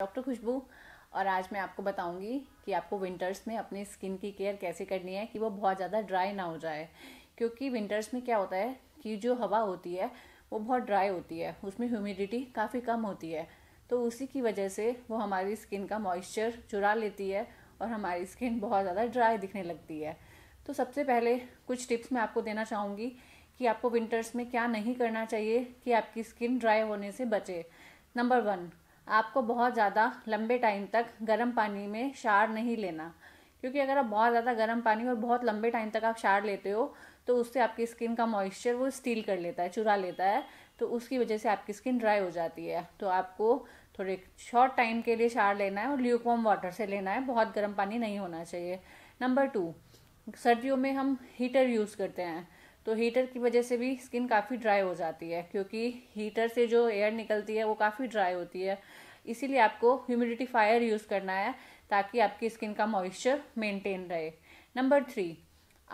doctor खुशबू और आज मैं आपको बताऊंगी कि आपको विंटर्स में अपनी स्किन की केयर कैसे करनी है कि वो बहुत ज़्यादा ड्राई ना हो जाए क्योंकि विंटर्स में क्या होता है कि जो हवा होती है वो बहुत ड्राई होती है उसमें ह्यूमिडिटी काफ़ी कम होती है तो उसी की वजह से वो हमारी स्किन का मॉइस्चर चुरा लेती है और हमारी स्किन बहुत ज़्यादा ड्राई दिखने लगती है तो सबसे पहले कुछ टिप्स मैं आपको देना चाहूँगी कि आपको विंटर्स में क्या नहीं करना चाहिए कि आपकी स्किन ड्राई होने से बचे नंबर वन आपको बहुत ज़्यादा लंबे टाइम तक गर्म पानी में शार नहीं लेना क्योंकि अगर आप बहुत ज़्यादा गर्म पानी और बहुत लंबे टाइम तक आप शार लेते हो तो उससे आपकी स्किन का मॉइस्चर वो स्टील कर लेता है चुरा लेता है तो उसकी वजह से आपकी स्किन ड्राई हो जाती है तो आपको थोड़े शॉर्ट टाइम के लिए शार लेना है और ल्यूकॉम वाटर से लेना है बहुत गर्म पानी नहीं होना चाहिए नंबर टू सर्दियों में हम हीटर यूज़ करते हैं तो हीटर की वजह से भी स्किन काफ़ी ड्राई हो जाती है क्योंकि हीटर से जो एयर निकलती है वो काफ़ी ड्राई होती है इसीलिए आपको ह्यूमिडिटीफायर यूज़ करना है ताकि आपकी स्किन का मॉइस्चर मेंटेन रहे नंबर थ्री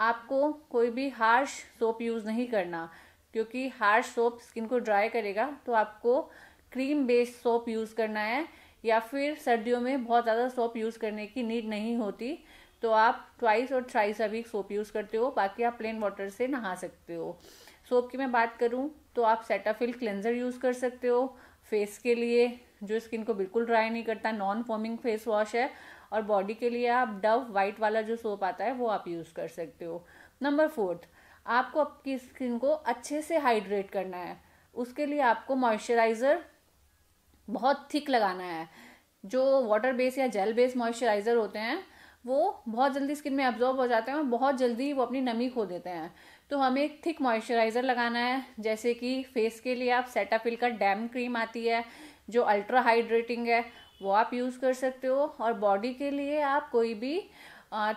आपको कोई भी हार्श सोप यूज़ नहीं करना क्योंकि हार्श सोप स्किन को ड्राई करेगा तो आपको क्रीम बेस्ड सोप यूज़ करना है या फिर सर्दियों में बहुत ज़्यादा सोप यूज़ करने की नीड नहीं होती तो आप ट्वाइस और थ्राइस अभी सोप यूज़ करते हो बाकी आप प्लेन वाटर से नहा सकते हो सोप की मैं बात करूँ तो आप सेटाफिल क्लेंजर यूज़ कर सकते हो फेस के लिए जो स्किन को बिल्कुल ड्राई नहीं करता नॉन फॉर्मिंग फेस वॉश है और बॉडी के लिए आप डव वाइट वाला जो सोप आता है वो आप यूज़ कर सकते हो नंबर फोर्थ आपको आपकी स्किन को अच्छे से हाइड्रेट करना है उसके लिए आपको मॉइस्चराइज़र बहुत थिक लगाना है जो वाटर बेस या जेल बेस मॉइस्चराइज़र होते हैं वो बहुत जल्दी स्किन में एब्जॉर्ब हो जाते हैं और बहुत जल्दी वो अपनी नमी खो देते हैं तो हमें एक थिक मॉइस्चराइज़र लगाना है जैसे कि फेस के लिए आप सेटाफिल का डैम क्रीम आती है जो अल्ट्रा हाइड्रेटिंग है वो आप यूज़ कर सकते हो और बॉडी के लिए आप कोई भी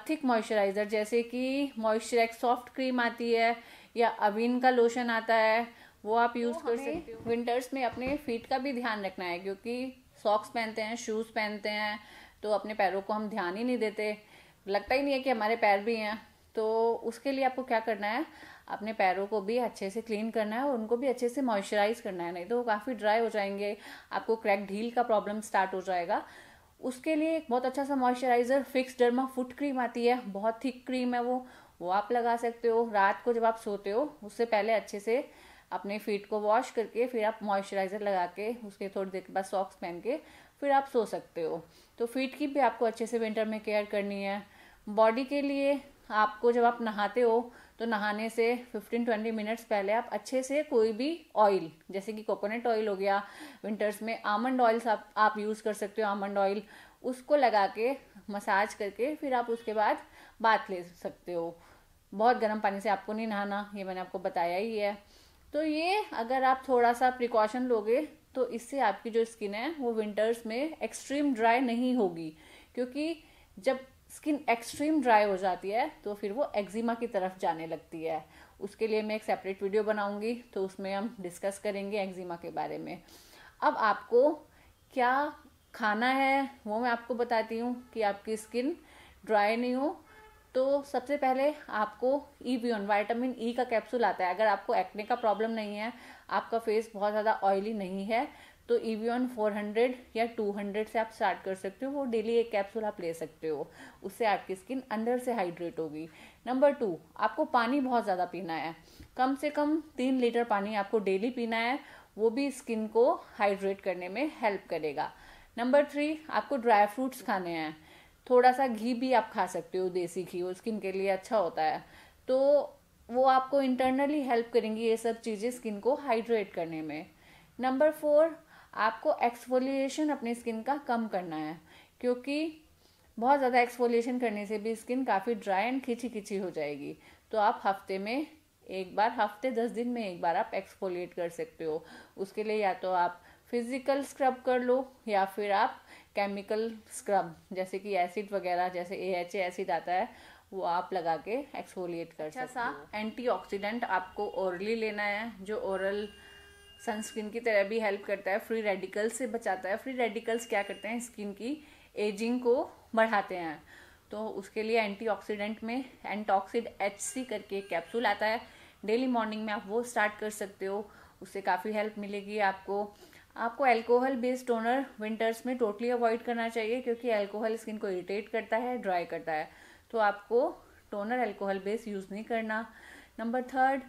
थिक मॉइस्चराइज़र जैसे कि मॉइस्चराइज सॉफ्ट क्रीम आती है या अविन का लोशन आता है वो आप यूज़ तो कर सकते हो विंटर्स में अपने फीट का भी ध्यान रखना है क्योंकि सॉक्स पहनते हैं शूज़ पहनते हैं तो अपने पैरों को हम ध्यान ही नहीं देते लगता ही नहीं है कि हमारे पैर भी हैं तो उसके लिए आपको क्या करना है अपने पैरों को भी अच्छे से क्लीन करना है और उनको भी अच्छे से मॉइस्चराइज करना है नहीं तो वो काफ़ी ड्राई हो जाएंगे आपको क्रैक ढील का प्रॉब्लम स्टार्ट हो जाएगा उसके लिए एक बहुत अच्छा सा moisturizer fix derma foot cream आती है बहुत थिक क्रीम है वो वो आप लगा सकते हो रात को जब आप सोते हो उससे पहले अच्छे से अपने फीट को वॉश करके फिर आप मॉइस्चराइज़र लगा के उसके थोड़ी देर के बाद सॉक्स पहन के फिर आप सो सकते हो तो फीट की भी आपको अच्छे से विंटर में केयर करनी है बॉडी के लिए आपको जब आप नहाते हो तो नहाने से 15-20 मिनट्स पहले आप अच्छे से कोई भी ऑयल जैसे कि कोकोनट ऑयल हो गया विंटर्स में आमंड ऑयल्स आप आप यूज़ कर सकते हो आमंड ऑयल उसको लगा के मसाज करके फिर आप उसके बाद बाथ ले सकते हो बहुत गर्म पानी से आपको नहीं नहाना ये मैंने आपको बताया ही है तो ये अगर आप थोड़ा सा प्रिकॉशन लोगे तो इससे आपकी जो स्किन है वो विंटर्स में एक्सट्रीम ड्राई नहीं होगी क्योंकि जब स्किन एक्सट्रीम ड्राई हो जाती है तो फिर वो एक्जिमा की तरफ जाने लगती है उसके लिए मैं एक सेपरेट वीडियो बनाऊंगी तो उसमें हम डिस्कस करेंगे एक्जिमा के बारे में अब आपको क्या खाना है वो मैं आपको बताती हूँ कि आपकी स्किन ड्राई नहीं हो तो सबसे पहले आपको ई बियन वाइटामिन ई का कैप्सूल आता है अगर आपको एक्ने का प्रॉब्लम नहीं है आपका फेस बहुत ज़्यादा ऑयली नहीं है तो ई बियन फोर हंड्रेड या टू हंड्रेड से आप स्टार्ट कर सकते हो वो डेली एक कैप्सूल आप ले सकते हो उससे आपकी स्किन अंदर से हाइड्रेट होगी नंबर टू आपको पानी बहुत ज़्यादा पीना है कम से कम तीन लीटर पानी आपको डेली पीना है वो भी स्किन को हाइड्रेट करने में हेल्प करेगा नंबर थ्री आपको ड्राई फ्रूट्स खाने हैं थोड़ा सा घी भी आप खा सकते हो देसी घी वो स्किन के लिए अच्छा होता है तो वो आपको इंटरनली हेल्प करेंगी ये सब चीज़ें स्किन को हाइड्रेट करने में नंबर फोर आपको एक्सफोलिएशन अपनी स्किन का कम करना है क्योंकि बहुत ज़्यादा एक्सफोलिएशन करने से भी स्किन काफ़ी ड्राई एंड खिंची खिंची हो जाएगी तो आप हफ्ते में एक बार हफ्ते दस दिन में एक बार आप एक्सफोलिएट कर सकते हो उसके लिए या तो आप फिज़िकल स्क्रब कर लो या फिर आप केमिकल स्क्रब जैसे कि एसिड वगैरह जैसे ए एच एसिड आता है वो आप लगा के एक्सफोलिएट कर अच्छा, सकते हो ऑक्सीडेंट आपको ओरली लेना है जो ओरल सनस्क्रीन की तरह भी हेल्प करता है फ्री रेडिकल से बचाता है फ्री रेडिकल्स क्या करते हैं स्किन की एजिंग को बढ़ाते हैं तो उसके लिए एंटीऑक्सीडेंट में एंटॉक्सिड एच सी करके कैप्सूल आता है डेली मॉर्निंग में आप वो स्टार्ट कर सकते हो उससे काफ़ी हेल्प मिलेगी आपको आपको अल्कोहल बेस्ड टोनर विंटर्स में टोटली अवॉइड करना चाहिए क्योंकि अल्कोहल स्किन को इरिटेट करता है ड्राई करता है तो आपको टोनर अल्कोहल बेस यूज़ नहीं करना नंबर थर्ड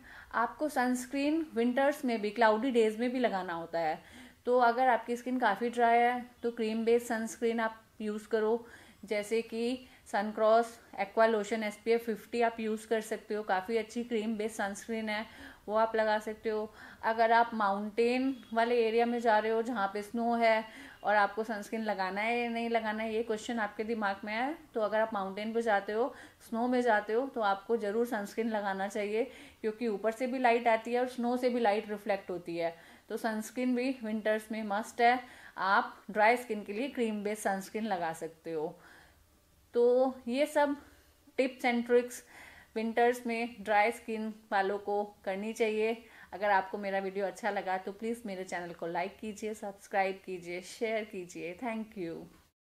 आपको सनस्क्रीन विंटर्स में भी क्लाउडी डेज में भी लगाना होता है तो अगर आपकी स्किन काफ़ी ड्राई है तो क्रीम बेस्ड सनस्क्रीन आप यूज़ करो जैसे कि Suncros aqua lotion S P F fifty आप यूज़ कर सकते हो काफ़ी अच्छी क्रीम बेस्ड सनस्क्रीन है वो आप लगा सकते हो अगर आप माउंटेन वाले एरिया में जा रहे हो जहाँ पे स्नो है और आपको सनस्क्रीन लगाना है या नहीं लगाना है ये क्वेश्चन आपके दिमाग में आए तो अगर आप माउंटेन पे जाते हो स्नो में जाते हो तो आपको ज़रूर सनस्क्रीन लगाना चाहिए क्योंकि ऊपर से भी लाइट आती है और स्नो से भी लाइट रिफ्लेक्ट होती है तो सनस्क्रीन भी विंटर्स में मस्ट है आप ड्राई स्किन के लिए क्रीम बेस्ड सनस्क्रीन लगा सकते हो तो ये सब टिप्स एंड ट्रिक्स विंटर्स में ड्राई स्किन वालों को करनी चाहिए अगर आपको मेरा वीडियो अच्छा लगा तो प्लीज़ मेरे चैनल को लाइक कीजिए सब्सक्राइब कीजिए शेयर कीजिए थैंक यू